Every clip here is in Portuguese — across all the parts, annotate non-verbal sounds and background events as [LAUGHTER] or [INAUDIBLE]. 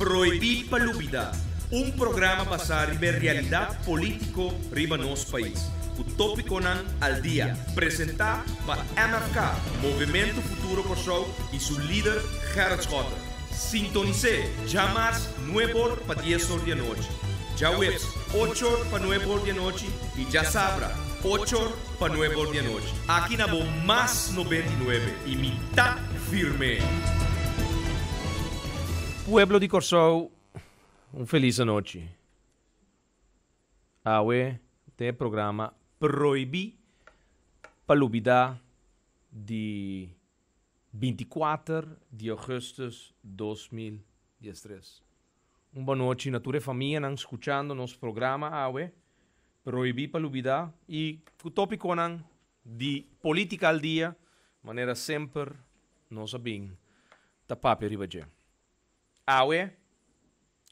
Prohibir Palubida, un programa basado en realidad político riba nos país. Utópico nan al día, presentado por MFK, Movimiento Futuro Show y su líder Gerard Schotter. Sintonice, llamas 9 para 10 horas de noche. Ya webs, 8 para 9 horas de noche y ya sabrá. 8 para 9 horas de noche. Aquí nabo más 99 y mitad firme. pueblo di Corsau, un felice noche. Awe, te programma proibí palubida di 24 di agosto 2013. Un boa noite, Natura e Família, não escutando nosso programma, AWE, Proibir palubida e o tópico não de al dia, maneira sempre, nós sabemos, da papo arriba Aue,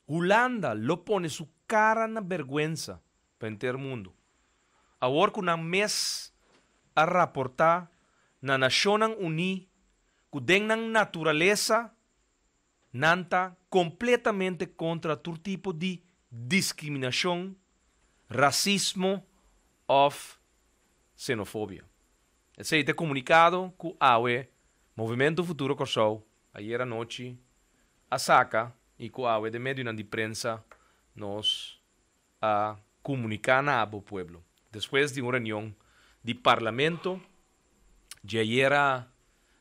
Holanda lo põe sua cara na vergüenza para ter mundo. Agora que na mes a reportar na Nacional Uni, que tem na natureza, nanta completamente contra todo tipo de discriminação, racismo of xenofobia. Esse é o comunicado com a AUE, Movimento Futuro Corsol, ayer à noite Asaka y Coahue de medio de prensa nos a comunicar a pueblo. Después de una reunión de parlamento, era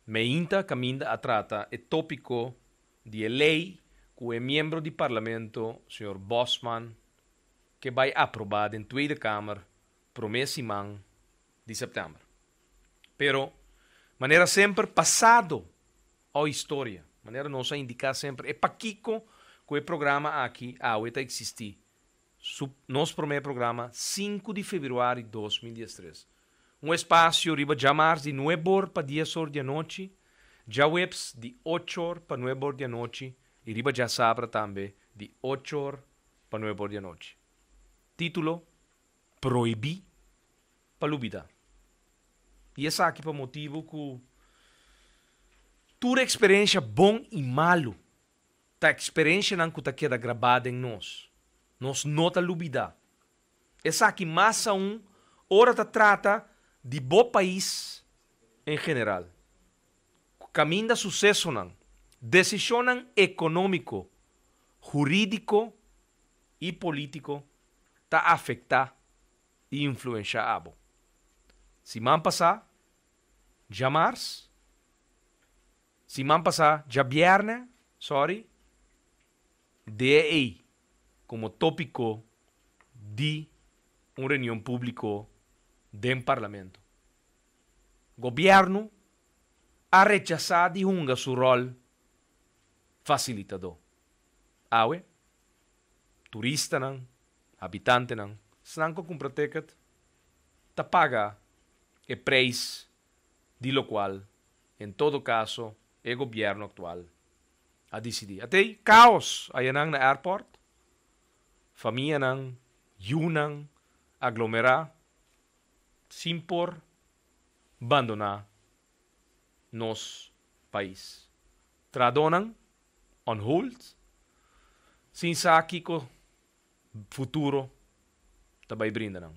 meinta caminda a trata el tópico de ley que miembro miembro de parlamento, señor Bosman, que va aprobar en Tweede Cámara promessa man de septiembre. Pero, manera siempre, pasado a historia. maneira nossa indicar sempre, é para Kiko que o programa aqui, a UETA existir. Sub, nosso primeiro programa, 5 de fevereiro de 2013. Um espaço, riba chamar de 9 horas para 10 horas de noite, já webs de 8 horas para 9 horas da noite, e riba já sabra também de 8 horas para 9 horas da noite. Título, proibir para lubida. E essa aqui para motivo que Toda experiência bom e malo, a experiência não que queda gravada em nós. Nós nota lubida. Essa é aqui massa um, ora ta trata de bom país em geral. Caminho da sucesso não. Decisão econômico, jurídico e político ta afecta e influencia abo. Se man passar, jamais Simán pasa ya viernes, sorry, de como tópico de una reunión público de un parlamento. Gobierno ha rechazado y su rol facilitador. Awe, turista nan, habitante nan, sanco compra ticket, tapaga, el precio, de lo cual, en todo caso, e gobyerno aktual. A DCD. At ay kaos. Ayan ang na airport. Famiya ng Yunang aglomera simpor bando na nos país. Tradonan on hold sin sa ko futuro tabay brinda nang.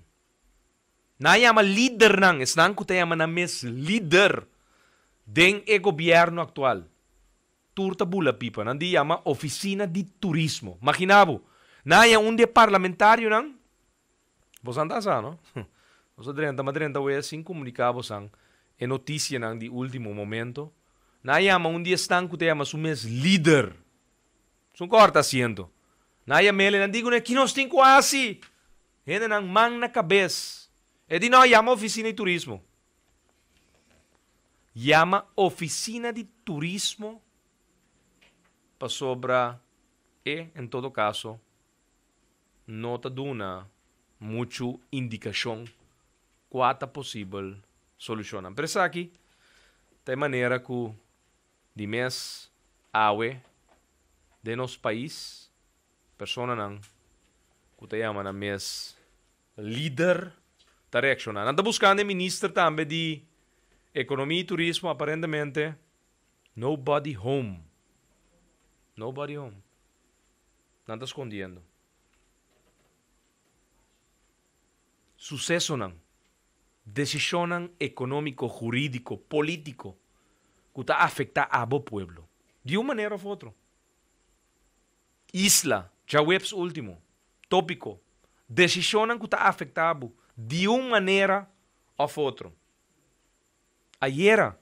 Naya ma leader nang, isnang ko tayo man na miss leader den el gobierno actual. Turta bula pipa, Di llama Oficina de Turismo. Imaginabo, naya un día parlamentario, nan? Vos andas ah, ¿no? [LAUGHS] Vos adrenta, madrenta, voy a sin comunicados, en noticia, nan, de último momento. Naya ama un día estanco, te llama su mes líder. son un corta asiento. Naya mele, nan digo, que nos tengo así. Gente, nan, man na cabeza. E di, no, llama Oficina de Turismo llama Oficina de Turismo para sobra e, en todo caso, nota duna una mucho indicación cuata posible solución. Pero aquí, de manera que de mes awe de nos país, personas que te llaman a mes líder, ta reaccionan. Anda buscando el ministro también de Economía y turismo, aparentemente, nobody home. Nobody home. Nada escondiendo. Sucesionan. Decisionan económico, jurídico, político. Que está afecta a pueblo. De una manera u otra. Isla. Ya webs último. Tópico. Decisionan que está afectado de una manera u otra Ayer a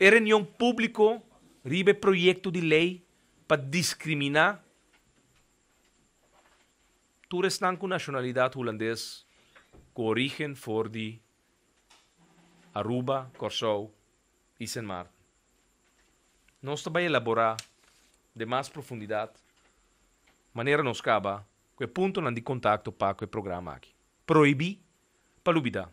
reunião pública ribe progetto di lei para discriminar turistan com nacionalidade holandesa con origine fora di Aruba, Corsou e Sint Maarten. Nós também elaborar de mais profundidade maneira não scaba que ponto não de contato para o programa aqui. Proibir para lubidar.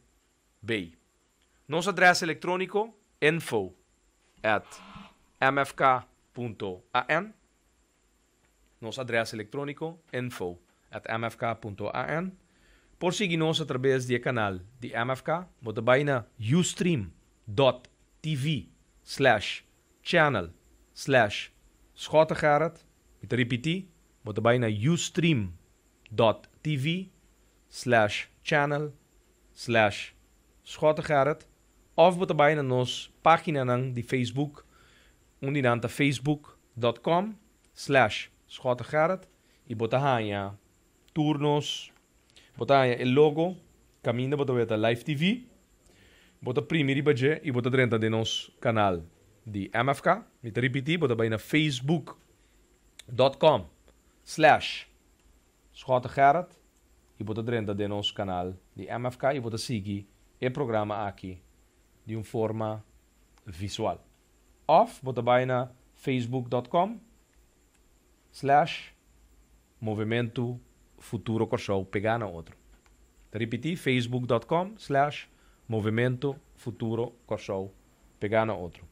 Bay. Nos adres electrónico info at mfk.an. Nos adres electrónico info at mfk.an. Por seguir-nos através do canal de MFK, bota bem na ustream.tv slash channel slash Schottengerard. Met repetir, bota bem na ustream.tv slash channel slash Of Gerrit, afbetabij na nos pagina nang di Facebook, undinanta facebook.com slash Schota Gerrit, i turnos, Botaya el logo, de botaveta live TV, bota primi ribagje, i bota drenta de nos canal di MFK, Met repetie. ripeti, facebook.com slash Schota Gerrit, i de nos canal di MFK, i bota sigi e programa aqui de uma forma visual. Off, bota bem na facebook.com slash movimento futuro show pegar na outro. Tá repetir, facebook.com slash movimento futuro show pegar na outro.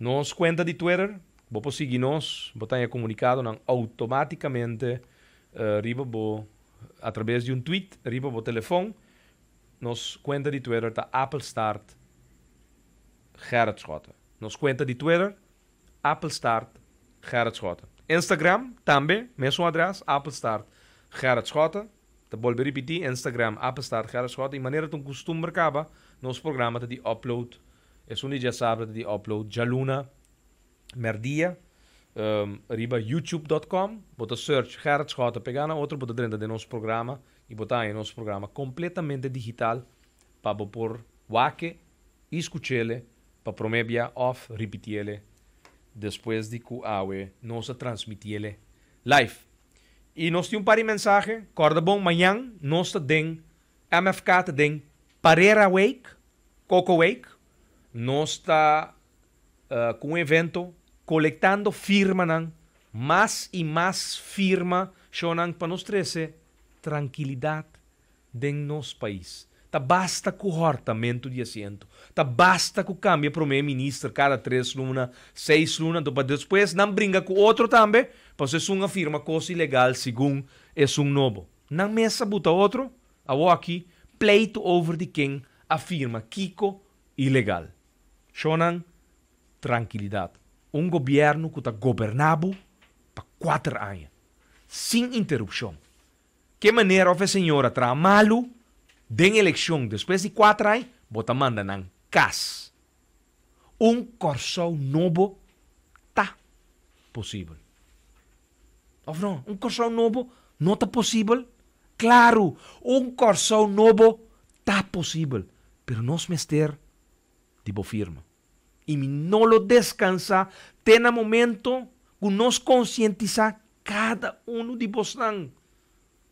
Nos conta de Twitter, vou seguir nós, vou ter comunicado não, automaticamente uh, eh, riba através de um tweet, riba vou telefone, nos cuenta de Twitter Apple start Gerrit Schotten. Nos cuenta de Twitter start Gerrit Schotten. Instagram também, mesmo adresse, Apple Gerrit Schotten. Te volto repetir, Instagram start Gerrit Schotten. manier dat een um kaba nos programma programa die upload. es un um dia sábado upload. Jaluna, merdia. Um, ehm, riba youtube.com, bota search Gerrit Schotten, pegana otro, bota dentro de nos programa. Y botá en nuestro programa completamente digital para por wake e para promebia of repetiele después de que nos transmitiele live. Y nos dio un par de mensajes. corda mañana nos den. MFK te Parera Wake, Coco Wake, Nos está uh, evento Colectando firma Más y más firma, shonan para nosotros. 13 tranquilidade em nosso país. Tá basta com o hortamento de assento. Tá basta com o cambio para o primeiro-ministro cada três lunas, seis lunas, para depois não brinca com outro também, para você é, é uma firma coisa ilegal, segundo é um novo. Na mesa buta outro, a aqui, pleito over de quem afirma Kiko ilegal. Shonan, tranquilidade. Um governo que está governado para quatro anos, sem interrupção que maneira a senhora tramá-lo, den eleição depois de quatro anos, bota manda na cas. Um coração novo tá possível. Ou não, um coração novo não tá possível? Claro, um coração novo tá possível, pero nós mester de boa firma. E não lo descansa, tem momento que nos conscientiza cada um de vocês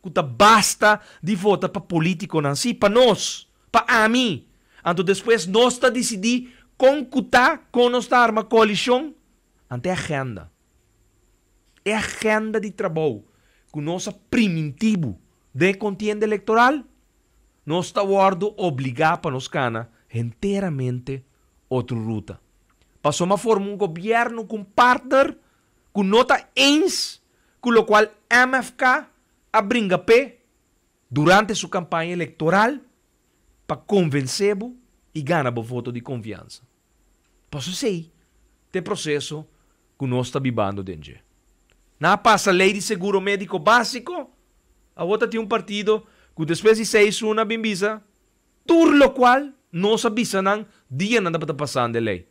Puta, basta de votar para político, Nancy, para nós, para a mim. antes então, depois nós está decidir concutar com nossa arma coalição ante a agenda. É a agenda de trabalho com o nosso primitivo de contienda eleitoral nós está obrigados obrigar para nos cana inteiramente outra ruta. Passou a forma um governo com partner, com nota ENS, com o qual MFK Abringapé, durante sua campanha eleitoral, para convencê-lo e ganhar o voto de confiança. Posso sei, te processo que nós está vivendo dentro. Não passa a lei de seguro médico básico, a outra tem um partido que depois de seis uma bimbisa, tur lo qual nós avisanam dia nada para passar a lei.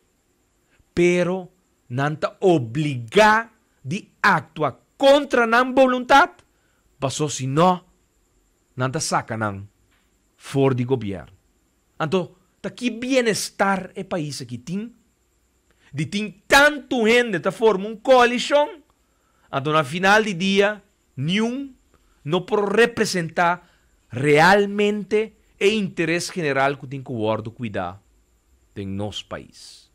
Pero nanta obrigado de atuar contra nan vontade Passou se não, nada saca não, for de governo. Então, daqui bem-estar é país aqui tem, de tem tanto gente que forma um coalition, então na final de dia, nenhum não por representar realmente o interesse general que tem que o ordo cuidar do nosso país.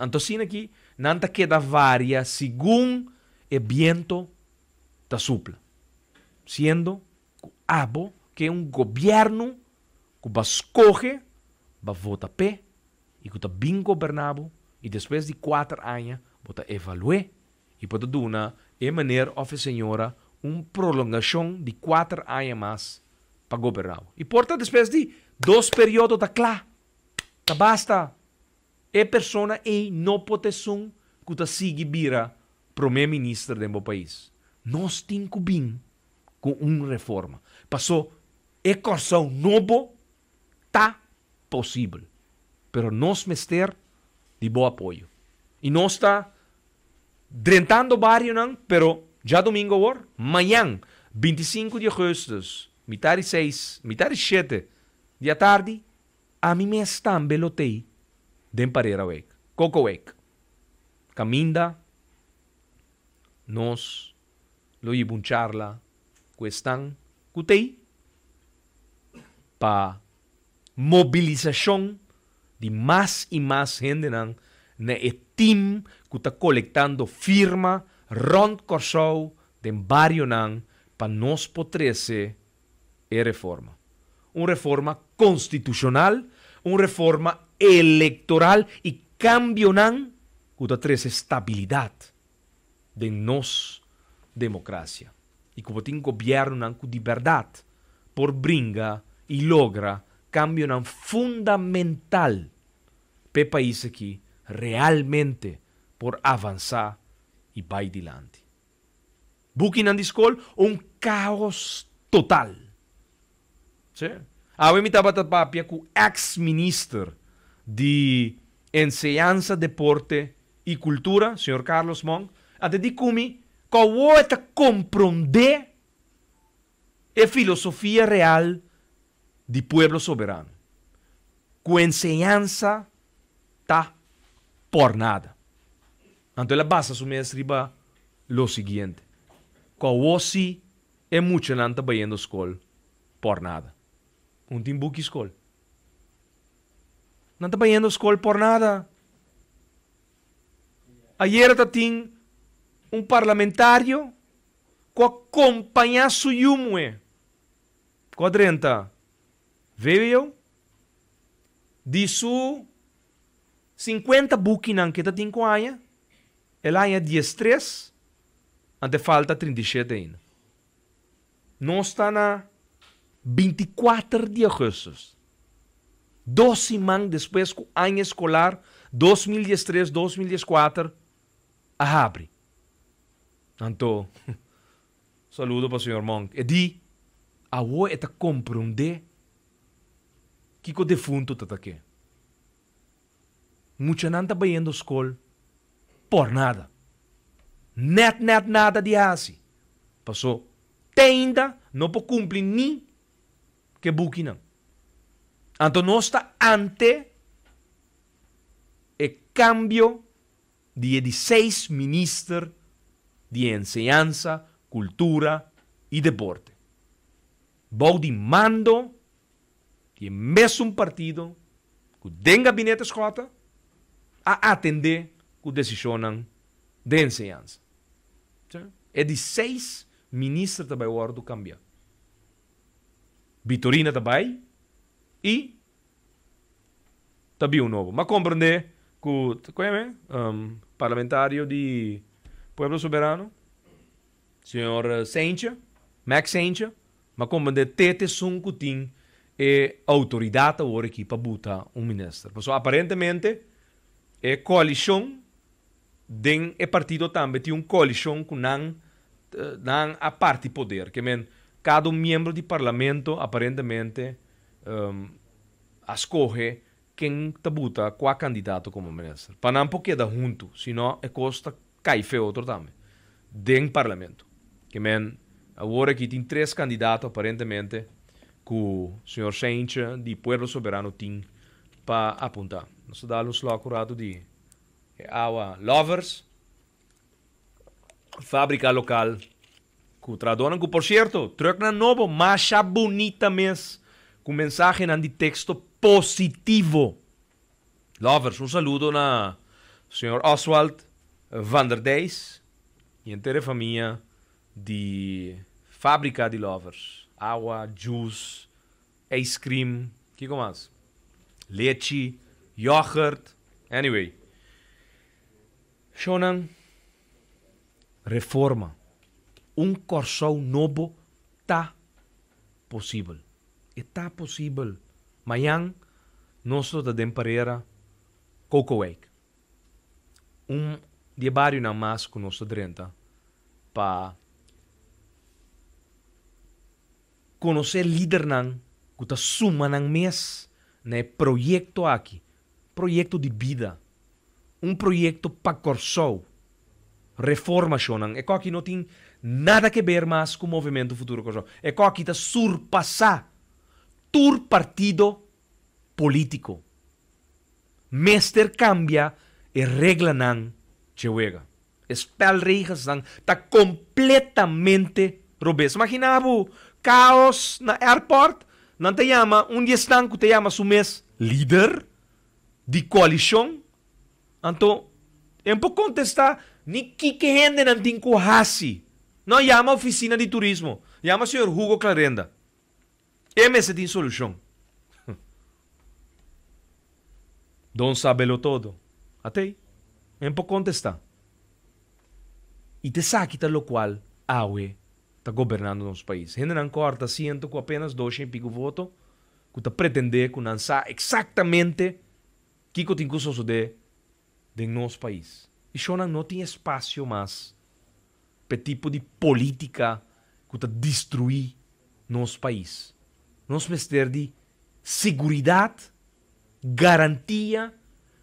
Então, assim aqui, nanta queda varia segundo o vento da supla siendo abo que é um governo que vai escolher, vai votar e que está bem governado e depois de quatro anos vai evaluar e pode dar de maneira oficial uma prolongação de quatro anos mais para governar. E porta depois de dois períodos da clá, tá basta. E é persona e não pode ser que está vira primeiro-ministro do meu país. Nós temos que com reforma reforma. Pasó. é corazón nuevo. Está posible. Pero nos mester de buen apoyo. Y no está drentando barrio, pero ya domingo Mañana. 25 de agosto, mitad de 6, mitad de 7 de tarde, a mí me están. velotei de pareira wake, coco wake. Caminda, Nos. lo ibun charla, cuestan para pa movilización de más y más gente nan ne team que está colectando firma rond corsou de barrio para pa nos potrese e reforma. Una reforma constitucional, una reforma electoral y cambio nan que estabilidad de nos democracia y como un gobierno de verdad por bringa y logra cambio fundamental pepa país que realmente por avanzar y va adelante. Bukin andiscol un caos total. ¿Sí? Awe mi tabata papia con ex minister de enseñanza, deporte y cultura, señor Carlos Monk, a kumi Qual é comprende a e filosofia real de pueblo soberano? Con enseñanza está por nada. Entonces la base sumir escriba lo siguiente. Qual si é mucho nanta bayendo escol por nada. Un timbuki escol. está bayendo escol por nada. Ayer tatín um parlamentário é. que acompanha Suyumwe. Quadrenta. Veio? disso 50 buquinan que está tem com aia. Ela é 13. Ante falta 37 ainda. não está na 24 de agosto. 12 man depois do ano escolar 2013-2014 abre. Tanto, saluto para o senhor Monk. E di, a voi é ta compreender que o defunto tá aqui. Mucha nanta tá indo por nada. Net, net, nada di assim. Passou. Tenda, non può cumprir ni, que buque Anto Então, nós ante e cambio di 16 ministros de enseñanza, cultura y deporte. Vou mando que mesmo partido que tem gabinete escota a atender que decisão de enseñanza. É de seis ministros também o do cambiar. Vitorina também e também o novo. Mas compreender que o um, parlamentário de Pueblo Soberano, senhor Sentia, Max Sentia, mas como de tete sun cutin e autoridade agora aqui para botar um ministro. Porque aparentemente, é coalição de e partido também tem um coalição com não, eh, não a parte poder, que men cada membro do parlamento aparentemente um, escolhe quem tabuta qual candidato como ministro. Para não porque junto, senão é costa kaj feo otro también, den parlamento. Que men, agora aquí tem três candidatos aparentemente que el señor Sánchez de Pueblo Soberano tem para apuntar. Nos dá um slot curado de eh, água Lovers, fábrica local que tradonam, que por certo, trocam novo, mas bonita mesmo, com mensagem de texto positivo. Lovers, um saludo na senhor Oswald, Vanderdeis e inteira família de fábrica de lovers. Água, juice, ice cream, que mais? Leite, yogurt, anyway. Shonan, reforma. Um corso novo tá possível. Está possível. Amanhã, nós temos Pareira Coco Wake. Um diebari na com no drenta pa conocer líder nan kuta suma nan mes né projeto aqui projeto de vida um projeto pa corsou reforma shonan é que não tem nada a ver mais com o movimento futuro corsou é que tá surpassar tur partido político Mester cambia e regla nan Chewega. Spelregels dan Está completamente robés. Imagina, caos na airport. ¿no te un un están, estanco te llama su mes líder de coalición? Entonces, en contesta contestar, Ni qué que gente no tiene No No oficina de turismo, Llama señor señor Hugo Clarenda. MS tiene solución [LAUGHS] Don lo todo. Até em Pocahontas E te saquita o qual AUE está governando nosso país. Renan corta assento com apenas dois em pico voto, que está pretender que não sabe exatamente o que tem que suceder em nosso país. E Shonan não tem espaço mais para tipo de política que está destruir nosso país. Nós precisamos de segurança, garantia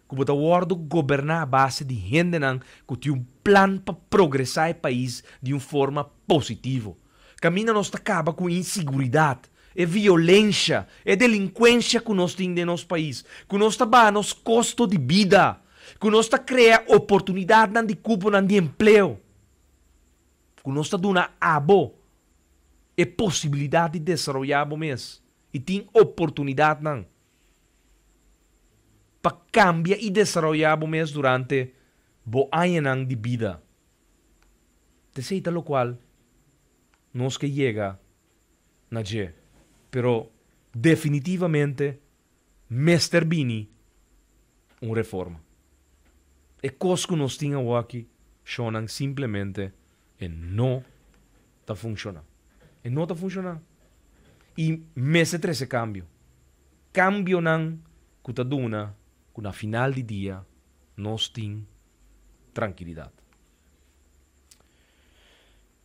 Kubuta wordo governar a base de gente que tem um plano para progressar o país de uma forma positiva. Caminha nos acaba com inseguridade, é violência, é delinquência que nós temos em nosso país, que nós temos custo de vida, que nós cria oportunidade nan de cupo nan de emprego, que nós dando abo é possibilidade de desenvolver mesmo e tem oportunidade não pa cambia y mes durante bo años de vida. Desita lo cual es que llega naje, Pero definitivamente mester Bini un reforma. E cosco nos tiene aquí shonan simplemente e no está funciona, en no está funciona y 13 cambio. Cambio nan duna una final de día, nos tiene tranquilidad.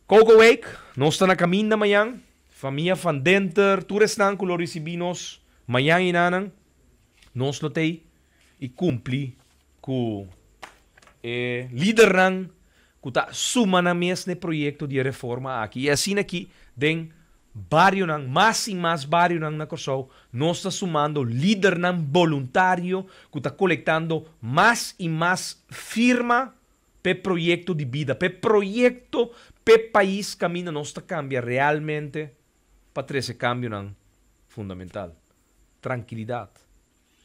Wake no nos a camino mañana, familia van Denter, que nos y mañana y nos notei y cumpli con el eh, lideran que ta suma na proyecto de reforma aquí. Y así aquí den barrio más y más barrio en Nacorsou no está sumando líder nan voluntario que está colectando más y más firma pe proyecto de vida, pe proyecto, pe país camina no está cambia realmente para 13 cambio nan fundamental. Tranquilidad.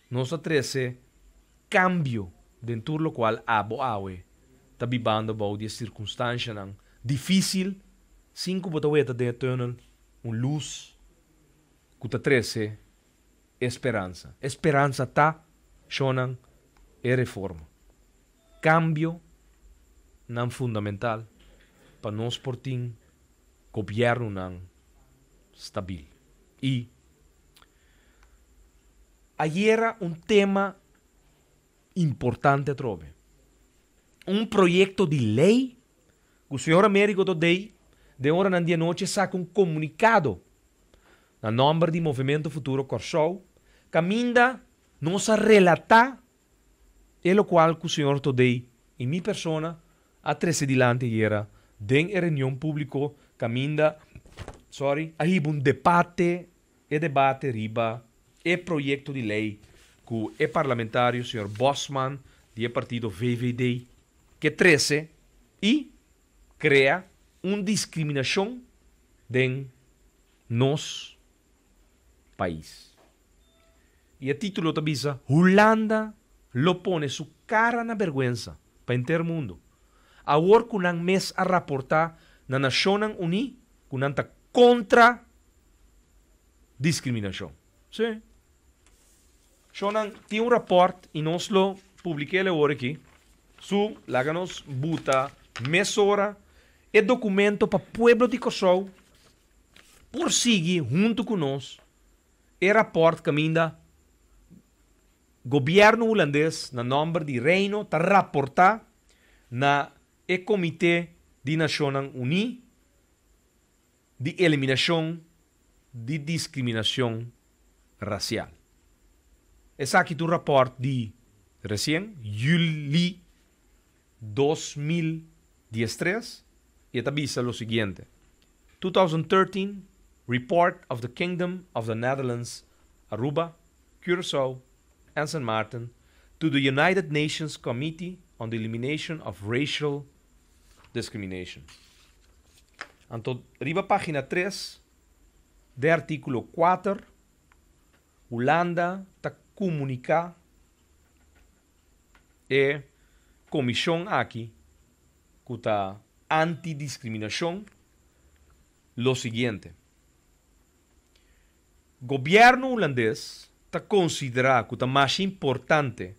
No está 13 cambio dentro lo cual abo awe está vivando bau de circunstancia nan difícil cinco botaweta de tunnel un luz. Cuta 13, esperanza. Esperanza está, sonan, y reforma. Cambio, nan fundamental, para nós gobierno, no nan stabil. Y, ayer un tema importante trove. un proyecto de ley, que el señor Américo de hora en día e noche e saca un um comunicado en nombre de Movimiento Futuro corso caminda nos relata o lo que el señor todei en em mi persona a 13 de lante era den e reunión público caminda sorry aí un debate e debate riba e proyecto de ley que parlamentario, parlamentario señor Bosman de partido VVD que 13 y crea una discriminación de nos país. Y el título también visa Holanda lo pone su cara na vergüenza para el mundo. Ahora un mes a reportar na Unida con una contra discriminación. Sí. Shonan tiene un reporte y nos lo publiqué ahora aquí. Su, láganos buta hora é documento para o povo de Kosovo prosseguir junto É nós e rapport o governo holandês na nome de reino está rapportar na e é comitê de Nações Unidas de eliminação de discriminação racial. Esse aqui é um rapport de recém, julho 2013, y esta lo siguiente. 2013 Report of the Kingdom of the Netherlands, Aruba, Curaçao, and St. Martin to the United Nations Committee on the Elimination of Racial Discrimination. Anto arriba página 3 de artículo 4, Holanda ta comunica e comisión aquí que está antidiscriminación lo siguiente. Gobierno holandés está considera que está más importante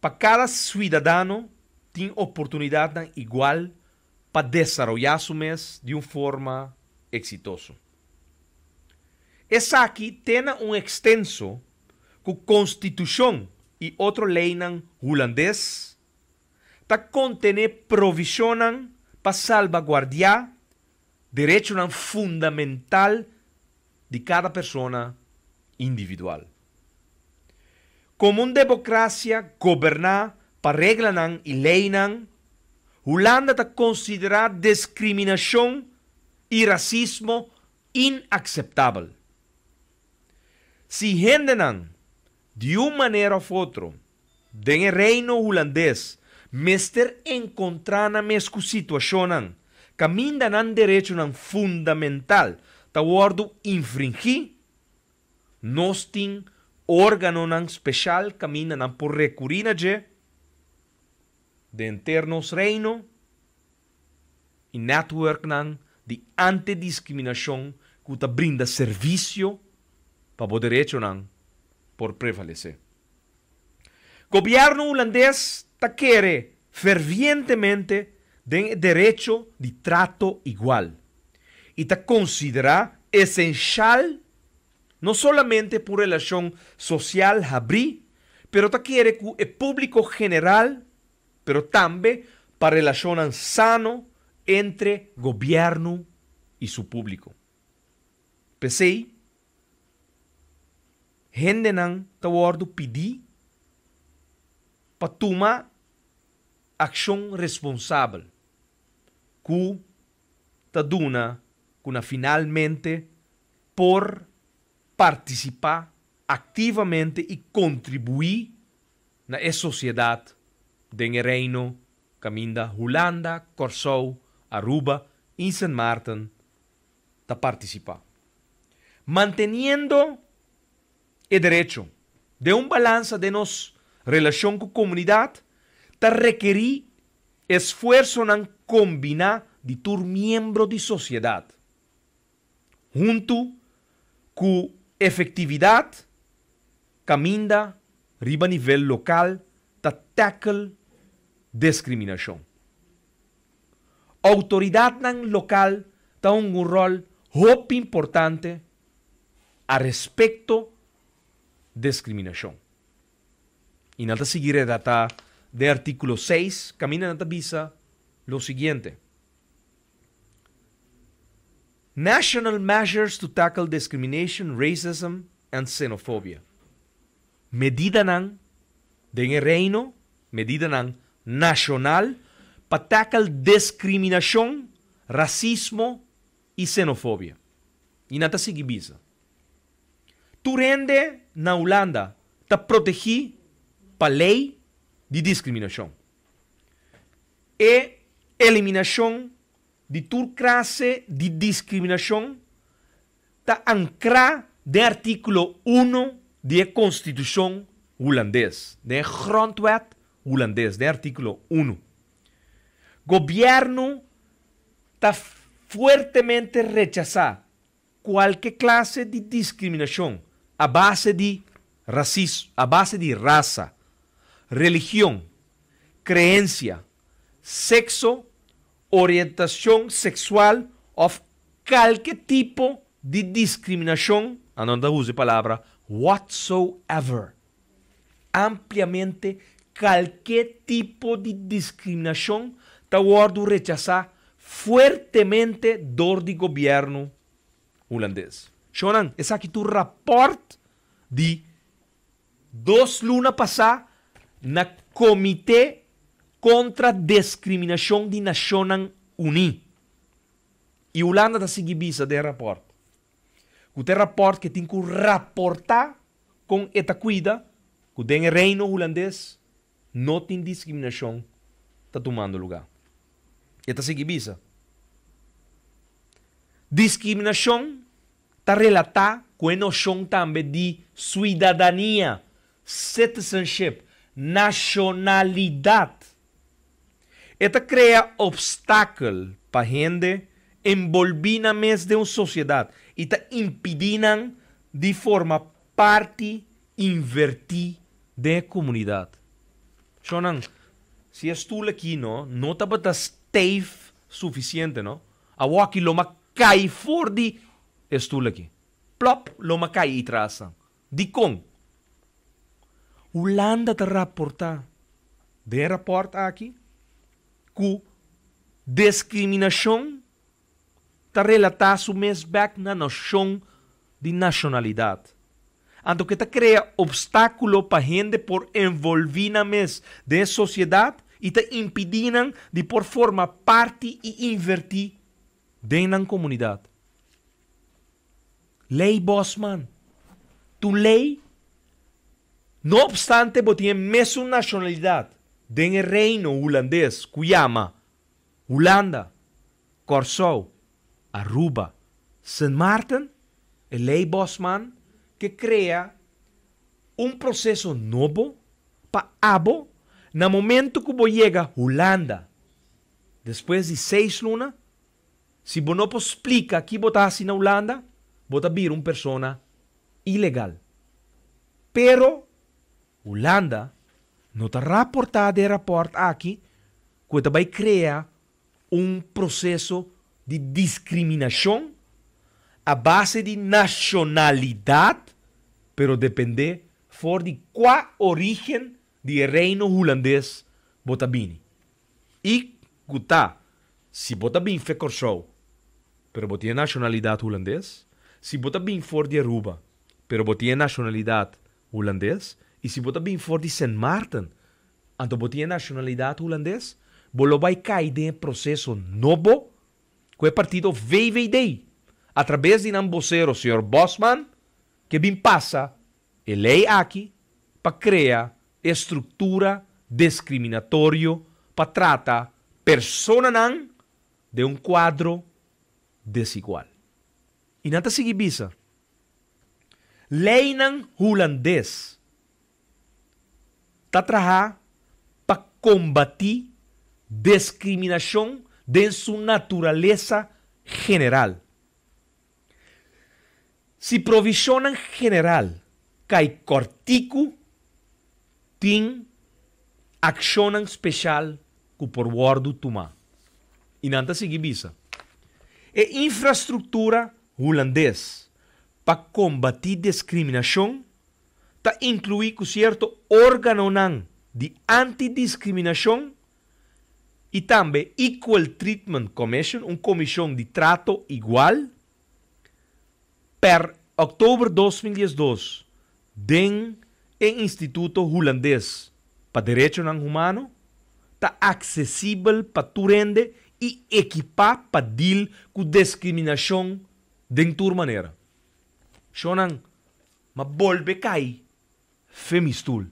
para cada ciudadano tiene oportunidad igual para desarrollar su mes de una forma exitosa. Es aquí tiene un extenso que constitución y otro ley holandés está contener provisionan para salvaguardar derecho fundamental de cada persona individual. Como una democracia gobernar para regla y leinan, Holanda está considera discriminación y racismo inaceptable. Si gente, de una manera u otra, el reino holandés Mester encontrana mescu situacionan, camindan an derecho nan fundamental, tawordo infringí, nostin órgano nan especial caminan nan por recurina je, de internos reino, y network nan de antidiscriminación que cuta brinda servicio para poder hecho nan por prevalecer. Gobierno holandés ta quiere fervientemente de derecho de trato igual y te considera esencial no solamente por relación social habrí pero te quiere el público general, pero también para relación sano entre gobierno y su público. Pesei gente nan acción responsable que te dona finalmente por participar activamente y contribuir na la sociedad de reino caminda Holanda, Corso, Aruba y San Martín ta participar. Manteniendo el derecho de un balance de nos relación con comunidad requerir esfuerzo nan combinar de tur miembro de sociedad. Junto con efectividad caminda riba nivel local ta tackle discriminación. Autoridad nan local ta un rol muy importante a respecto discriminación. Y nada seguiré data de artículo 6, nata Visa, lo siguiente. National measures to tackle discrimination, racism and xenophobia. Medidanan el reino, medidanan nacional para tackle discriminación, racismo y xenofobia. Y nata sigue visa. na Holanda ta protegi pa ley de discriminación. E eliminación. de toda clase. de discriminación. está ancrada el artículo 1 de la constitución holandesa, De Grondwet holandesa, de artículo 1. Gobierno. está fuertemente rechazado. Cualquier clase de discriminación. a base de racismo, a base de raza religión, creencia, sexo, orientación sexual o cualquier tipo de discriminación, uso ah, use palabra, whatsoever. Ampliamente cualquier tipo de discriminación está rechaza rechazar fuertemente dor de gobierno holandés. Shonan, es aquí tu report de dos lunas pasadas na Comitê contra Discriminação de Nações Unidas. E a Holanda está seguindo visa de rapport. O tem rapport que tem que reportar com esta cuida, que tem reino holandês, não tem discriminação, está tomando lugar. Esta tá seguindo visa. Discriminação está relatada com a noção também de cidadania, citizenship. nacionalidad. esto crea obstáculos para gente envolvida en de una sociedad y te impiden de forma parte invertida de comunidad. si es tú aquí, ¿no? No te está suficiente, ¿no? Agua aquí lo más cae for es aquí. Plop, lo más y traza. Di con. Holanda te reporta. de reporta aqui, que discriminação te relata o back na noção de nacionalidade. Ando então, que te cria obstáculo para gente por envolver na mês de sociedade e te impediram de por forma parte e invertir dentro da comunidade. Lei Bosman. Tu lei No obstante, pues, tiene su nacionalidad el reino holandés, Cuyama, Holanda, Corsou, Aruba, San Martín, el ley Bosman, que crea un proceso nuevo para abo na momento que llega Holanda. Después de seis lunas, si no explica que botas en Holanda, a vir una persona ilegal. Pero Holanda não está reportado e reporta aqui que vai criar um processo de discriminação à base de nacionalidade, pero depende for de qual origem de reino holandês Botabini. E Gutá, se Botabini fez show, pero botia nacionalidade holandês, se Botabini for de Aruba, pero botia nacionalidade holandês, e se bota bem forte St. Martin, então você tem nacionalidade holandesa, você vai cair de um processo novo que é partido VVD, através de um vocero, senhor Bosman, que bem passa a lei aqui para criar estrutura discriminatória para tratar pessoas não de um quadro desigual. E está seguindo isso. Lei não holandês está a trabalhar para combater discriminação de sua natureza general. Se provisionam general cai cortico, tem accionan especial que por bordo tuma. E está seguindo isso. É infraestrutura holandês para combater discriminação ta incluwi ko siyerto organo ng the Antidiscriminasyon itambe Equal Treatment Commission, un komisyon di trato igual per October 2012 den en Instituto Holandés pa Derecho ng Humano ta accessible pa turende i equipa pa dil ku discriminasyon den tur manera. Shonan, mabolbe kay femistul.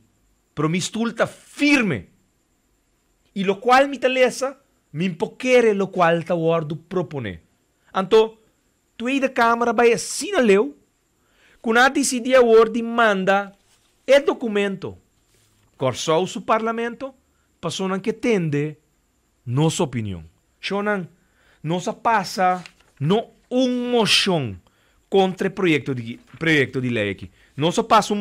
Promistulta firme. Y lo cual mi talesa, me impoquere lo cual ta word propone. Anto, tu da cámara vai leo Cuando decidí decidia y manda el documento. Corsou su parlamento, Para que tende Nuestra opinión. Shonan, se pasa... no un motion contra el proyecto de, ley. de no se pasa un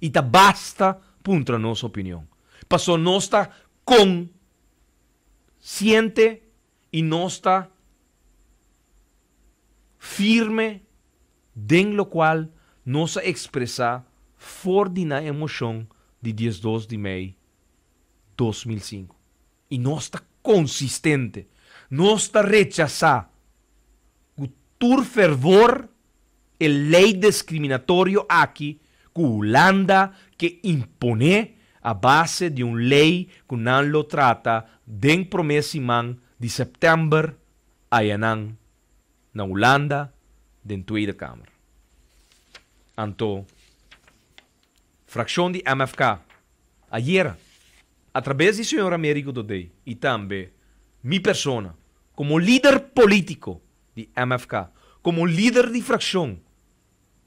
Y basta contra nuestra opinión. Pasó nuestra está siente y no está firme, den lo cual no se expresa for de na de 12 de maio 2005. Y no está consistente, no está rechazando con fervor, el ley discriminatorio aquí, culanda que impone a base de un ley que no lo trata den promesa de septiembre a Yanán, en Holanda, de la Cámara. Anto, fracción de MFK, ayer, a través del señor Américo Dodey, y también mi persona, como líder político de MFK, como líder de fracción,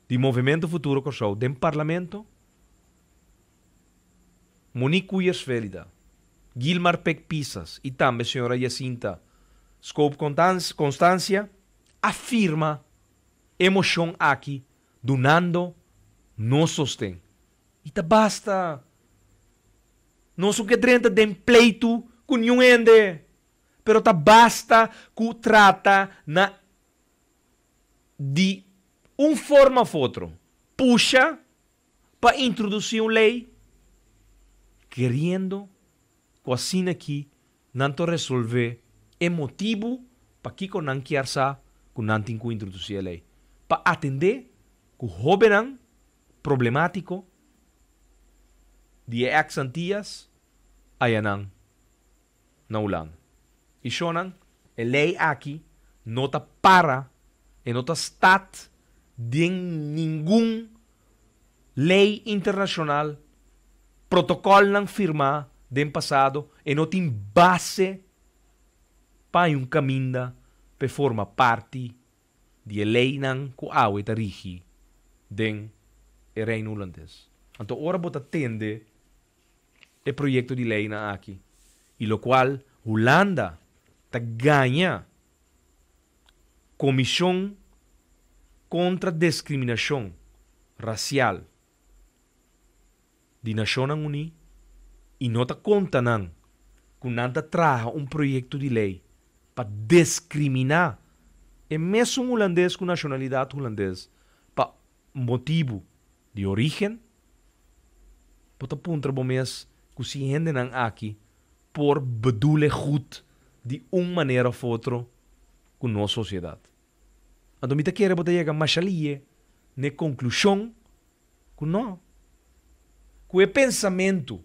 di Movimento Futuro que sou do Parlamento, Monique Uiersvelida, Gilmar Peck Pisas e também senhora Jacinta Scope Constância, afirma emoção aqui, donando não sostém. E tá basta. Não sou que 30 de pleito com nenhum ende. mas tá basta que trata na de um forma o outro. Puxa para introduzir uma lei querendo que assim aqui não resolver é motivo para que não quer sa com não tem que introduzir a lei para atender que o jovem problemático de ex antias ayanan na ulan e shonan a lei aqui nota para e nota stat de ninguna ley internacional, protocolo e no firmado del pasado y no tiene base para un camino que forma parte de la ley que awe ta rigi den e reino Holandés. Entonces ora proyecto el proyecto de ley aquí y lo cual Holanda te gana comisión contra discriminação racial de Nacional Unidas e não está contando que nada traga um projeto de lei para discriminar é mesmo um holandês com nacionalidade holandesa para motivo de origem para apontar bom mês que se rende aqui por bedoelen de uma maneira ou outra com nossa sociedade. A do mita queira bota chega machalie, ne conclusão, que não. Que é pensamento,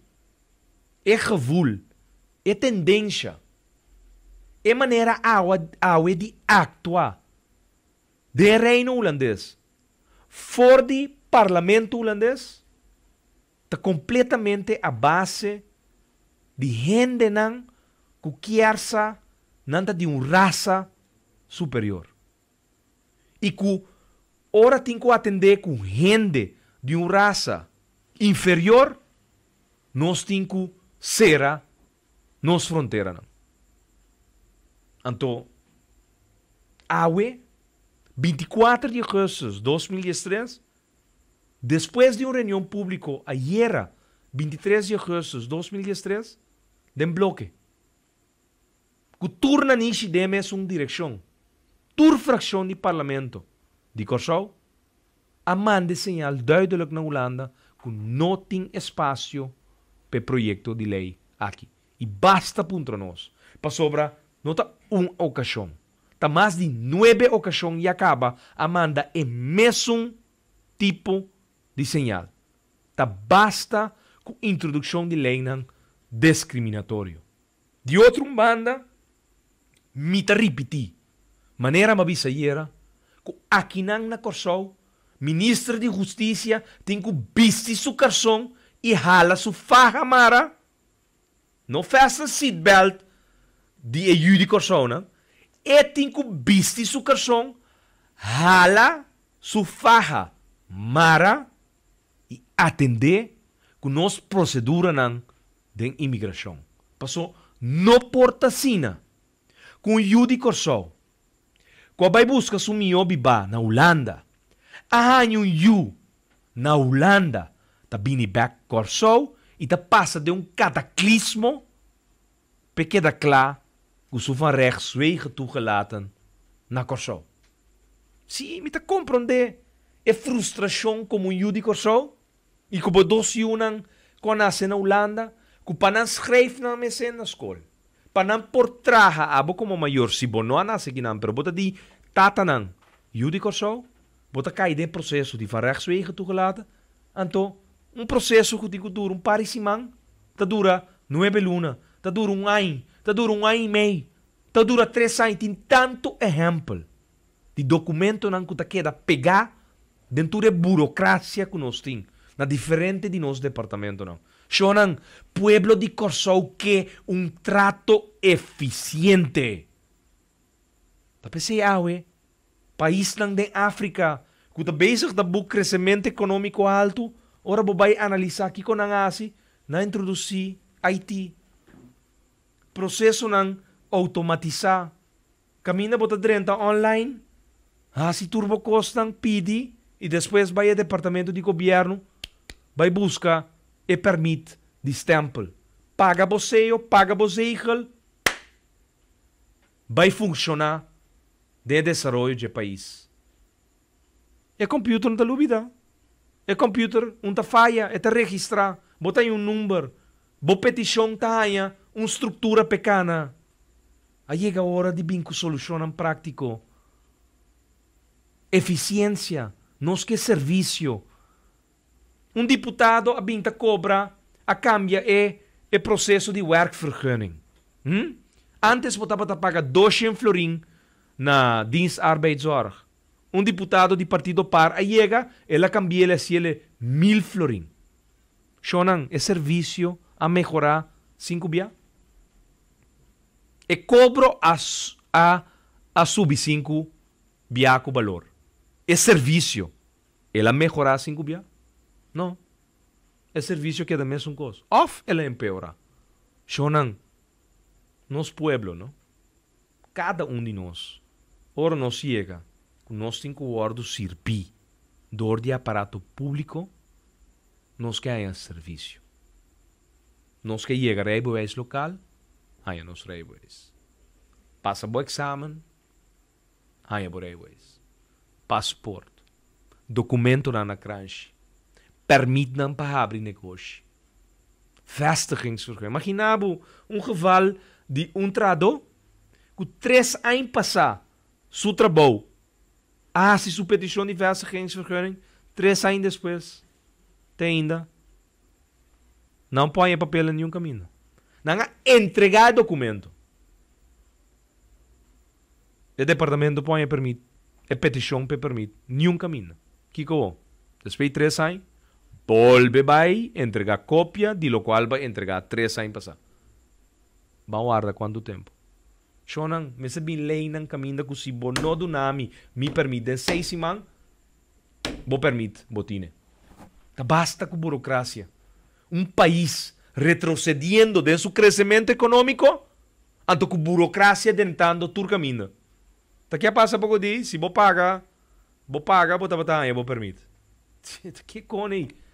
é revul, é tendência, é maneira aue é de actuar. De reino holandês, for de parlamento holandês, está completamente a base de gente não que quer-se tá de uma raça superior. Y que ora tem que atender com gente de uma raza inferior, nós tenemos que ser nos fronteira. Então, 24 de agosto de 2013, después de uma reunião pública, ayer, 23 de agosto de 2013, de bloque. Que turna nisso e dê dirección. dirección di die parlement. Die Corso, amande signaal duidelijk na Holanda, que não tem espaço para projeto de lei aqui. E basta para nós. Para sobra, nota un uma ta Está mais de nove ocasiões e acaba a manda o mesmo tipo de sinal. Ta basta com introdução de lei não discriminatorio. De outro manda, me repeti maneira mabisayera, ku akinang na Korsol, ministro de justiça, tem que bisti seu carção e rala sua farra mara. Não faça seatbelt de ajuda de Korsol, E tem que bisti seu carção, rala sua farra mara e atender com nossa procedura de imigração. Passou no portacina com ajuda de Korsol. Quando buscas um job ba na Holanda, há um you na Holanda, tá bini back corso e tá passa de um cataclismo, porque da clá, o su van rechts wegen toegelaten na corso. Sim, me tá a é frustração como um you de corso e como dois unan com nasce na Holanda, que panan schreef na mesen na escola panang portraha abo como maior si bono anase ginan pero bota di tatanan judicorso bota cai de processo die van tu toegelaten anto um processo que digo dura um parecimão tá dura nueve luna tá dura um ano tá dura um ano e meio dura três anos tem tanto exemplo de documento não que tá queda pegar dentro da burocracia que nós tem na diferente de nosso departamento Shonan, Pueblo de Corsou que um trato eficiente. Tapi se awe, país nang de África, kuta bezig da bu crescimento econômico alto, ora bobay analisar aqui com angasi, na introduzi IT. Processo nang automatizar. Camina bota drenta online, hasi turbo costan pidi, e depois vai ao departamento de governo, vai busca e permite de stempel. Paga boseio, paga boseichel. Vai funcionar de desenvolvimento de país. E é computador não te dúvida. E é computador, não tem falha, e é te registra. Bota um número. Bo petição taia, uma estrutura pequena. Aí chega a hora de binco solução prático. Eficiência, não que serviço um deputado a binta cobra a cambia é o processo de werkvergunning. Hum? Antes botava a pagar 200 florim na Dienstarbeidsorg. Um deputado de partido par a chega, ela cambia ele se ele mil florim. Shonan, é serviço a melhorar 5 bia. E cobro a, a, a subir 5 bia com valor. É serviço. Ela melhorar 5 bia. No. É serviço que queda mes un cos. Off el empeora. Shonan. Nos pueblo, não, Cada um de nós. Ora nós chega nós cinco ordos sirpi. Dor de aparato público. nós que haya serviço, nós que llega reboes local. Haya nos reboes. Passa bom examen. Haya bo reboes. Passport. Documento na na crunch permite não para abrir negócio. Vestigingsvergunning. Imagina um rival de um trado que três anos passar seu trabalho. Ah, se sua petição de vestigingsvergunning, três anos depois, tem ainda. Não põe papel em nenhum caminho. Não entregar documento. O departamento põe permite. A petição permite. Nenhum caminho. Que depois Despeito três anos, Tolbe vai entregar cópia, de lo qual vai entregar três anos passado. Vão guardar quanto tempo? Shonan, me se bin lei nan caminho que se bono do nami me permite seis semanas, vou permite, botine. Basta com burocracia. Um país retrocedendo de seu crescimento econômico, anto com burocracia tentando tur caminho. Ta que passa pouco de, se vou pagar, vou pagar, vou botar, vou permite. Que cone aí?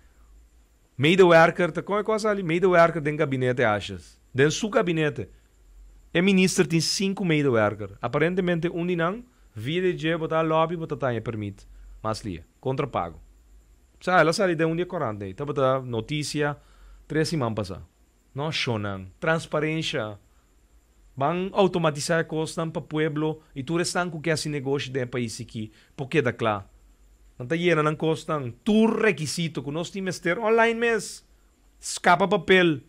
Medewerker, como é que você ali? Medewerker tem gabinete, achas? Dentro seu gabinete. E ministro tem cinco medewerker. Aparentemente, um de não, via de botar lobby, botar tanha, permite. Mas ali, contrapago. Sabe, ela sai de um dia 40, então botar notícia, três semanas passadas. Não, shonan. Transparência. Vão automatizar a coisas para o povo e tu restam com esse negócio de país aqui. Porque, da claro. Anta tá llenan ang costan tu requisito que nos times online mes. Escapa papel.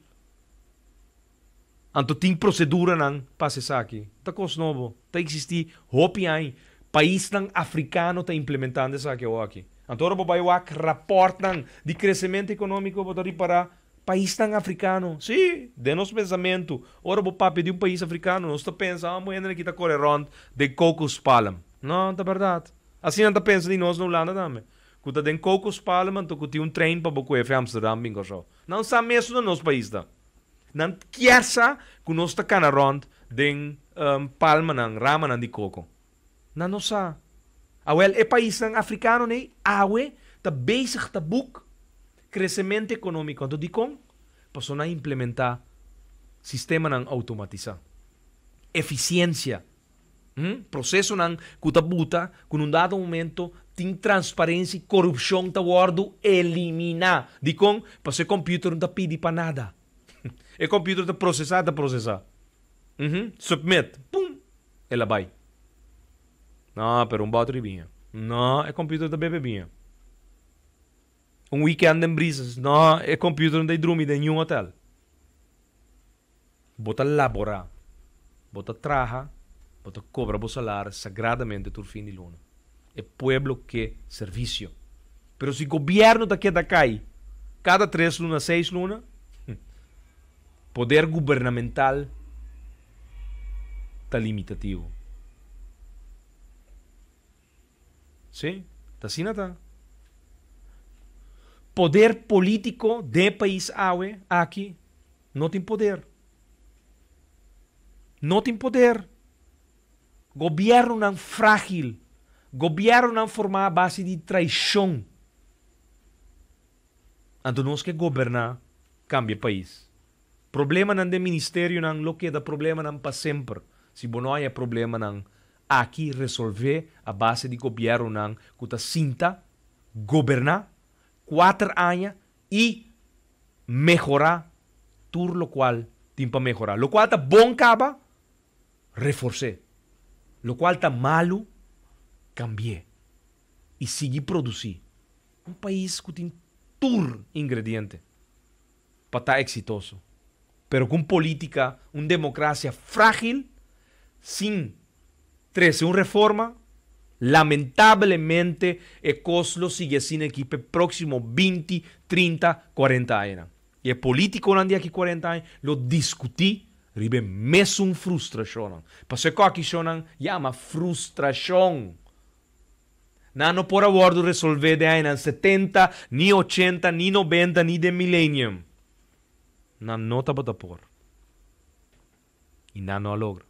Anto ting procedura nang pasesaki. Ta tá cos novo. Ta tá existi hopi ay. País nang africano ta implementando esa que aquí. Anto ora babai wak raport nang de crescimento econômico botari para país nang africano. si de nos pensamento. Ora bo papi de um país africano. Nós ta pensa, ah, moeda que ta corre rond de cocos palam. Não, ta verdade. Assim anda pensa i nós na Holanda também. Kuta den kokos parliament och kuti un train pa boku fe Amsterdam bingo só, Não sa mesu na nos país da. não kiasa ku nos ta kana rond den um, ehm, palma não rama nan di koko. Nan nos sa. Awel e país nan africano nei awe ta bezig ta boek crescimento econômico. Então, de dikong passou na implementar sistema não automatizar. Eficiência Mm? Hm? Processo nan cutabuta, com um dado momento tem transparência [LAUGHS] e corrupção tá ordo eliminar. De com, para ser computer não tá pedi para nada. é computer tá processar, tá processar. Uhum. Submit. Pum. Ela vai. Não, pera um vinha. Não, é computer da bebebinha. Um weekend em brisas. Não, é computer não tem de nenhum hotel. Bota laborar. Bota traja Portanto, cobra o salário sagradamente tu fim de luna. É pueblo que serviço. Pero se o governo daqui da cai, cada três luna, seis luna, hm. poder governamental está limitativo. Sim? Está assim, não Poder político de país AWE aqui não tem poder. Não tem poder. Gobierno frágil. Gobierno formado a base de traición. A nós que governar, cambia país. Problema de ministério lo que da problema não para sempre. Se hay há problema aquí resolver a base de gobierno não que cinta gobernar cuatro años y mejorar tudo lo cual, tem para mejorar. Lo cual está bom caba lo cual está malo, cambié y seguí producir Un país que tiene tur ingrediente para estar exitoso, pero con política, una democracia frágil, sin 13, una reforma, lamentablemente, el Coslo sigue sin equipo próximo 20, 30, 40 años. Y el político holandés aquí 40 años lo discutí Ribe mes un frustración. Pase coqui shonan llama frustración. No por abordo resolver de en 70, ni 80, ni 90, ni de millennium. Na nota bota por. Y nano logra.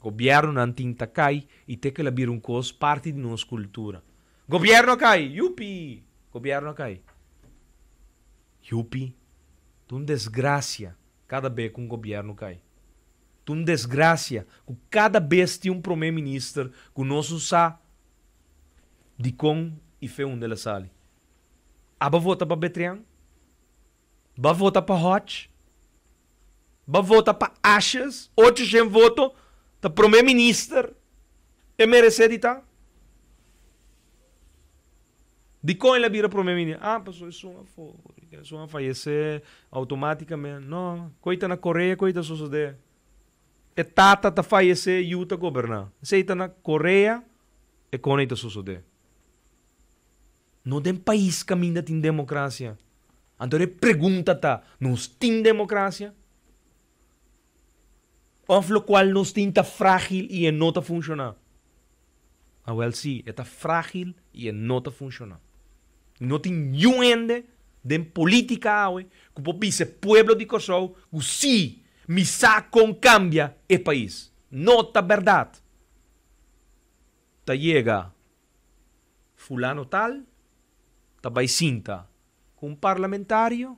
Gobierno tinta cai y te que la un cos parte de nuestra cultura. Gobierno cai, yupi. Gobierno cai. Yupi. ¡Tú un desgracia. cada vez que um governo cai. Tu uma desgraça. Cada vez tem um primeiro-ministro que não sabe de como e fez um ele sai. Aba vota para Betrian. Ba vota para Hot. Ba vota para Achas. Outro gente voto. Tá primeiro-ministro. É merecido, tá? ¿De cómo le vira promeminha? Ah, pastor, es una fúria, es uma fallecer automaticamente. No, coita na Coreia, coita suceder. E tata tá fallecer e uta governar. Seita na Coreia, e coneita suceder. Não tem país que ainda tem democracia. Então ele pergunta, tá, nós tem democracia? Ou o qual nós tem tá frágil e não tá funcionando? Ah, well, sim, está frágil e não tá funcionando. no tiene juende de política política, cupo dice pueblo de Kosovo, sí, misa con cambia el país. Nota verdad. Te llega fulano tal, te baicinta cinta con un parlamentario,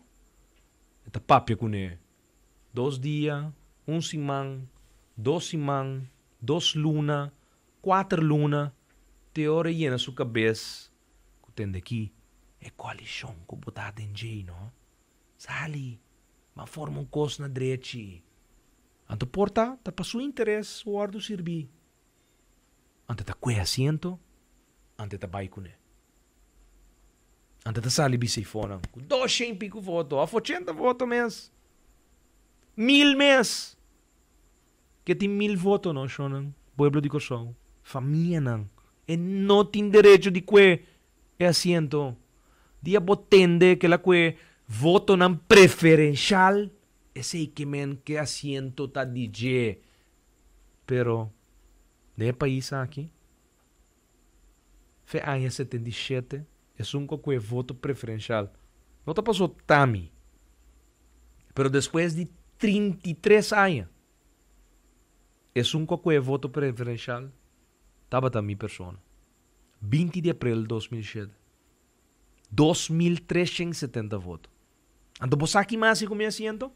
te papia con él. Dos días, un simán, dos simán, dos lunas cuatro luna, te ora llena su cabeza, que tiene aquí e coalition cu buta atingi, Sali, ma forma um cos na dreci. Anto porta, o seu interesse, o ordo sirbi. Ante tá que assento, ante tá baicune. Ante tá sali biseifona, cu doce em pico voto, a focenta voto mês. Mil mês. Que tem mil voto, não, shonan. Pueblo de corção, Família, não. E não tem direito de que é assento dia botende que la que voto nan preferencial ese Ikemen que asiento ta DJ pero de país aqui fe año 77 es un que voto preferencial não tá passou tami pero depois de 33 años es un que voto preferencial estaba también persona 20 de abril 2007 2.370 votos. Então, você aqui mais como eu sinto?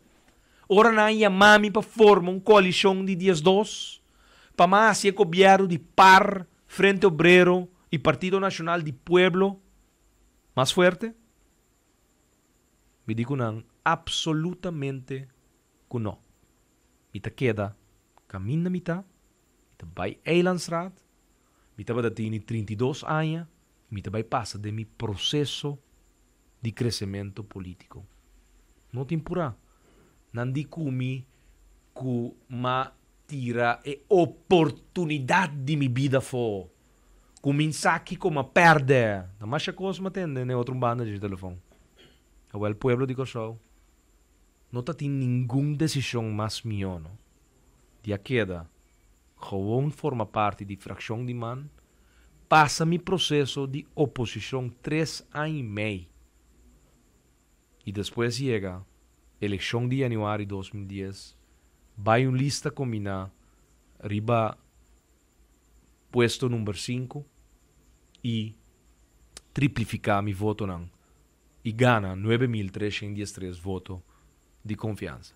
Ora, na Yamami para formar um colisão de dias dois, para mais é copiado de PAR, Frente Obrero e Partido Nacional de Pueblo, mais forte? Me digo não, absolutamente que não. Me te queda caminho na mitad, me te vai Eilandsraad, me te vai ter 32 anos, me também passa de meu processo de crescimento político. Não tem porá. Não digo me ma tira e é oportunidade de minha vida fo, Começar aqui como perde. Não mais coisa me atende, nem né? outro banda de telefone. É o pueblo de Kosovo. Não tá tem nenhuma decisão mais minha, não. De aquela, Rovon forma parte de fração de man passa mi processo de oposição três anos e meio. E depois chega eleição de janeiro de 2010, vai uma lista combinada, riba puesto número 5 e triplificar meu voto não. E gana 9.313 votos de confiança.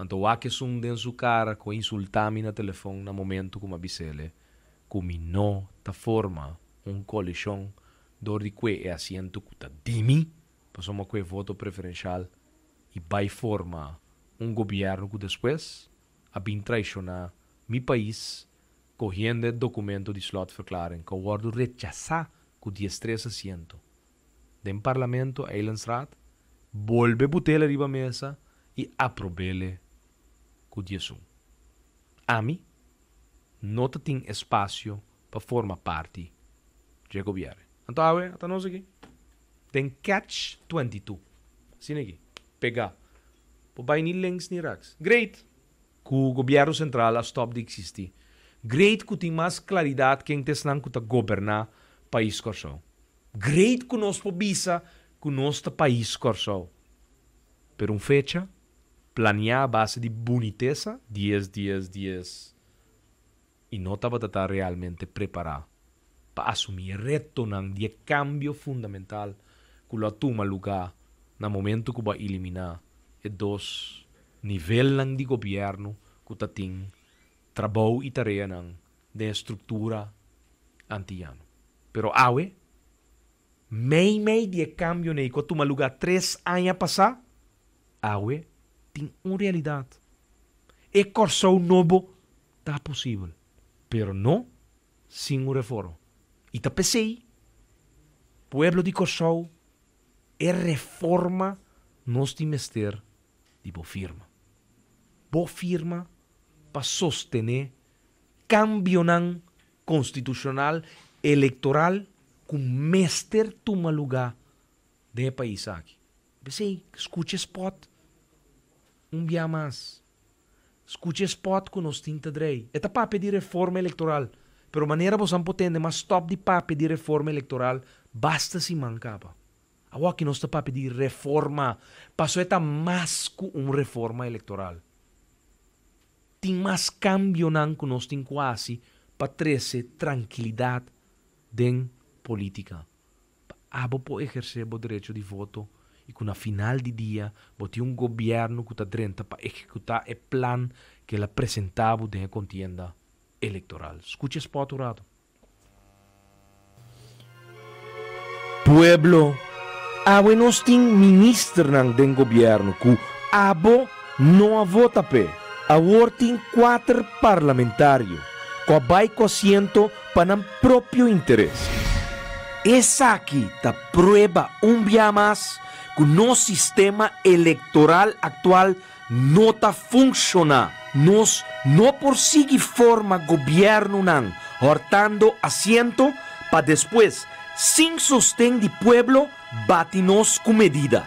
Então, há que um den cara cara, insultar me na telefone na momento como abisele. Cominó ta forma un colisión donde di que e asiento cuta dimi pasamos pues que voto preferencial y by forma un gobierno que después ha traicionado traiciona mi país cogiendo el documento de slot verklaren que guardo con de 13 asiento en parlamento a Eilandsrat volve butele riba mesa y aprobele con 11 a mí no tem espaço para formar parte de governo. Então, ah, ué, nós aqui. Tem catch 22. Assim aqui. Pegar. Não vai nem links nem racks. Great. Que o governo central a stop de existir. Great que tem mais claridade quem está que governar o país corção. Great que nós pobisa que o nosso país corção. Por um fecha, planear a base de boniteza, 10, 10, 10 y no te realmente preparado para asumir reto de cambio fundamental que lo toma lugar en el momento que va a eliminar el dos niveles de gobierno que está tiene trabajo y tarea de estructura antillano. Pero awe, mei mei de cambio ne que toma lugar tres años a awe, tiene una realidad. E corso nuevo está posible. pero no sin un reforma. Y tapesei, pueblo de Kosovo, e reforma nos de de bo firma. Bo firma para sostener cambio nan constitucional eleitoral com mester toma lugar de país aquí. Pensei, escute spot, um dia mais escute spot con nos tinta drei. Eta pape pedir reforma electoral. Per maniera bosan potente, mas stop de para pedir reforma eleitoral Basta se mancava. Agora que nós está para pedir reforma, passou a mais com uma reforma eleitoral. Tem mais cambio não que nós tem quase para trazer tranquilidade dentro política. Abo pode exercer o direito de voto y con a final de día botou un governo que está dentro para ejecutar el plan que la apresentava de contienda electoral Escute esse lado. Pueblo, a ministros en den governo que abo não vota pé. A wortin quatro parlamentarios, com a baico asiento para propio interés. Es aquí la prueba un día más, no sistema electoral actual no funciona. Nos no por sigue forma gobierno nan, hortando asiento para después, sin sostén del pueblo, batinos con medida.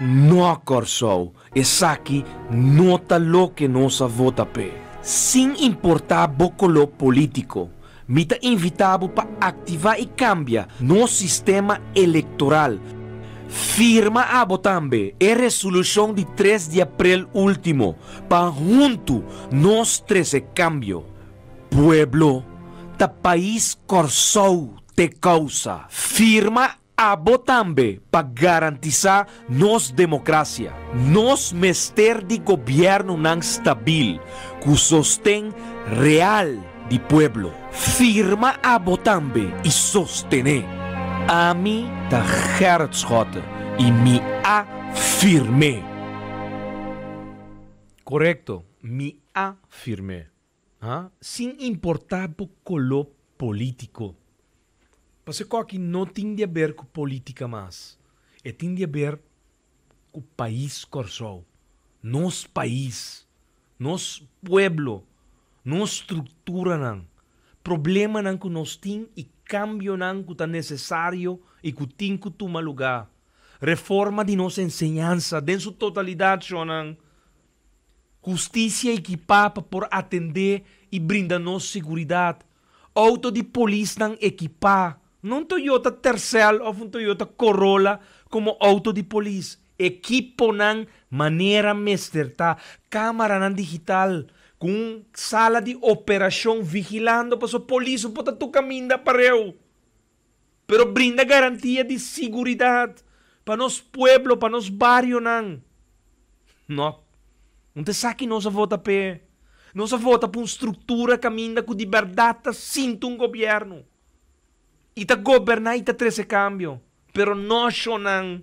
No corsou, es aquí nota lo que nos vota pe. Sin importar bocolo político, mita invitado para activar y cambia no sistema electoral firma a Botambe e resolución de 3 de abril último para junto nos trese cambio. Pueblo, ta país corsou te causa. Firma a Botambe para garantizar nos democracia. Nos mester de gobierno nan stabil el sostén real di pueblo. Firma a Botambe y sostener. a ta Herzrote y mi A firme. Correcto, mi afirme ¿Ah? Sin importar o color político. Você que não tem a ver com política mais. É tem a ver com o país corsol. Nos país. Nos pueblo. Nos estrutura não. Problema não que nós tem e cambio tan necesario y cutín cutuma lugar. Reforma de nuestra enseñanza, de su totalidad, Justicia equipada por atender y brindarnos seguridad. Auto de policía equipada. No un Toyota Tercel o un Toyota Corolla como auto de policía. Equipo de manera mesterta, cámara nan digital, com sala de operação vigilando, para passou polícia, botar tu caminho para eu. Pero brinda garantia de segurança para nosso pueblo, para nosso barrio, não. Não. Não te saque nossa vota pé. Nossa vota para uma estrutura caminha com liberdade, sinto um governo. E tá governar e tá trazer cambio. Pero nós não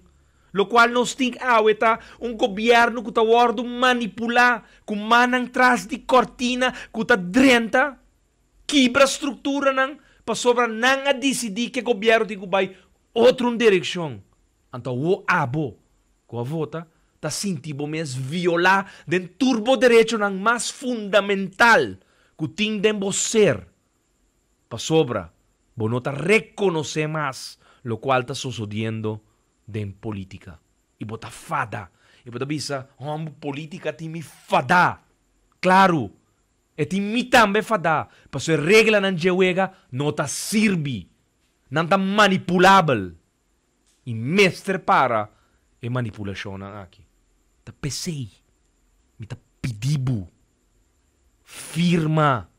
Lo cual nos tiene que un gobierno que está guardo manipular, que manan tras de cortina, que está drenta, quebra estructura, nan, para sobra a decidir que gobierno tiene que vai outra direção. Então o abo, con a vota, está sentindo mes violar den turbo derecho, más fundamental que tem de ser. Para no bonota reconoce más lo cual está sucediendo de política e bota fada. E bota bisa, hom oh, política tem mi fada. Claro. E tem mi também fada. Paso e regla nan Jeuega não ta sirbi. nanta ta manipulabel. E mestre para e manipulacion aqui. Ta pesei. Mi ta pidibu. Firma.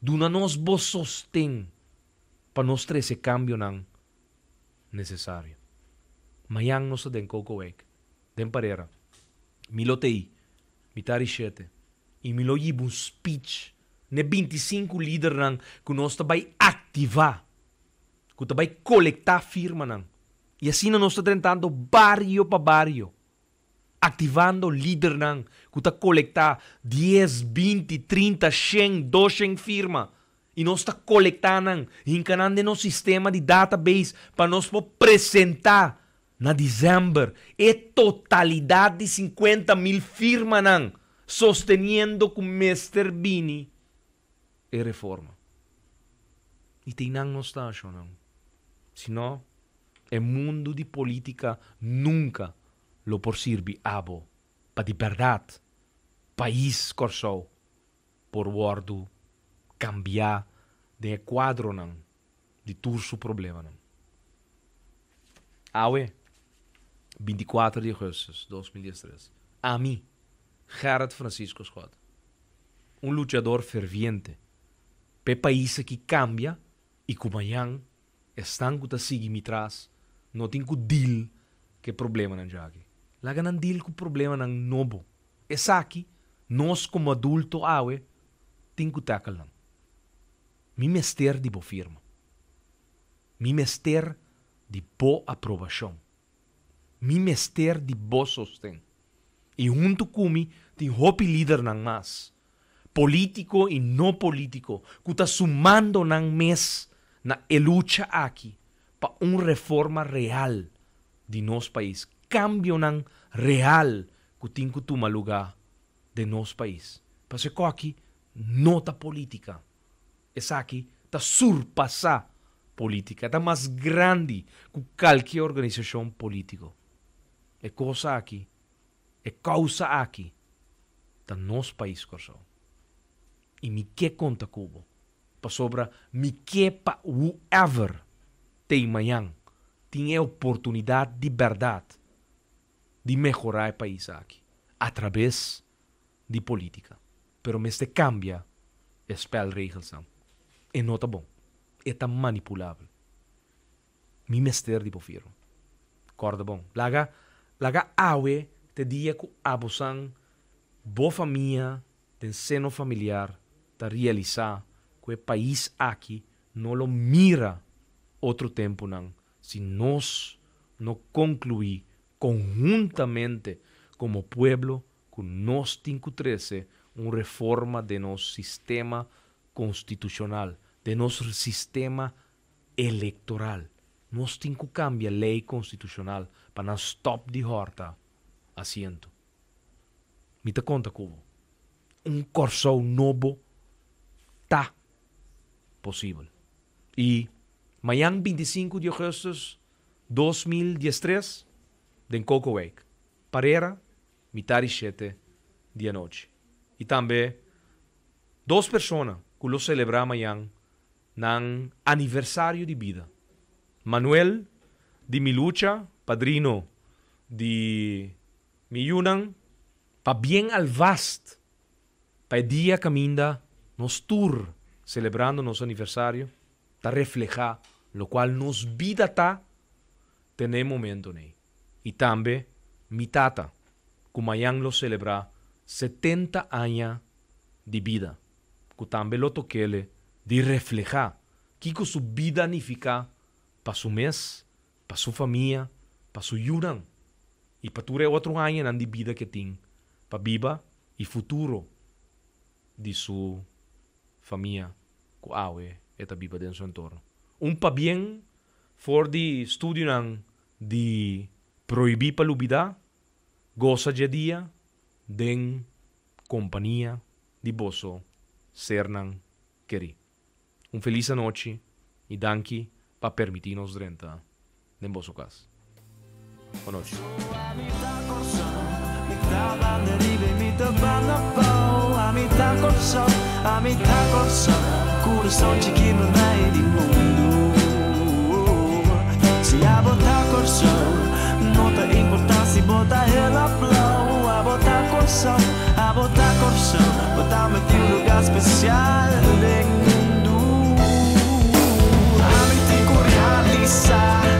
Duna nos bo sostén. Para nos trece cambio nan necessário. Mayan noso den koko ek. Den parera. Milo tei. Mitari shete. E milo yibun speech. Ne 25 líder nang que nós também ativar. Que também coletar firma nang. E assim nós estamos tentando barrio pa barrio. Activando líder nang. Que está coletar 10, 20, 30, 100, 200 firma. E nós está coletando, encanando no sistema de database para nós apresentar na dezembro, é totalidade de 50 mil firmas não, sosteniendo com Mr. Bini e reforma. E tem não nostalgia não. Senão, é mundo de política nunca lo por sirvi abo para de verdade país corso por ordo, cambiar de quadro não de turso problema não. Aue. Ah, 24 de agosto de 2013. A mim, Jared Francisco Scott. Um lutador ferviente. Pe país que cambia e que amanhã estão que seguem me trás. Não tem que deal que problema não jague. Lá que não deal que problema não novo. Essa aqui, nós como adulto, awe, tem que tackle não. Mi mester de boa firma. Mi mester de boa aprovação Mi mester de vos Y junto cumi, tengo hopi líder nan más. Político y no político, cuta sumando nan mes na elucha aquí pa un reforma real de nos país. Cambio nan real cutin cutuma lugar de nos país. Pase aquí nota política. Es aquí ta surpasa política, ta más grande que cualquier organización política. é coisa aqui, é causa aqui, da nosso país, corso. E me que conta Cuba, para sobra, me que para whoever tem manhã, tem oportunidade de verdade de melhorar o país aqui, através de política. Pero me este cambia spelregels regelson. E é nota bom, é tão manipulável. Mi mestre de bofiro. Corda bom. Laga, La awe te digo que abusan bo familia ten seno familiar ta realiza que país aquí no lo mira otro tiempo nan si nos no concluí conjuntamente como pueblo con nos 513 un reforma de nuestro sistema constitucional, de nuestro sistema electoral. Nos cambiar cambia ley constitucional pa no stop di horta asiento. Me te conta como un corso nuevo está posible. Y mañana 25 de agosto 2013, en Coco Wake, parera, mitad y de noche. Y también dos personas que lo celebran mañana en aniversario de vida. Manuel de Milucha, padrino de mi yunan. para bien al vast, para el día caminda, nos tour, celebrando nuestro aniversario, está refleja, lo cual nos vida está, tener momento Y también mi tata, ya lo celebra 70 años de vida, que también lo toquele de reflejar, que su vida significa para su mes, para su familia, pasuyuran e pature outro en la vida que ting, para viva y futuro de su familia, ku awe eta viva dentro su entorno Un para bien for di studi nan de prohibir para lubida goza de dia den compañía di boso sernan queri Un feliz anoche, y danke pa permitirnos nos den conosco. Se a botar colchão, não tem importância botar relaplão. A botar colchão, a botar colchão, botar me um lugar especial. Lindo. A me tem curialidade.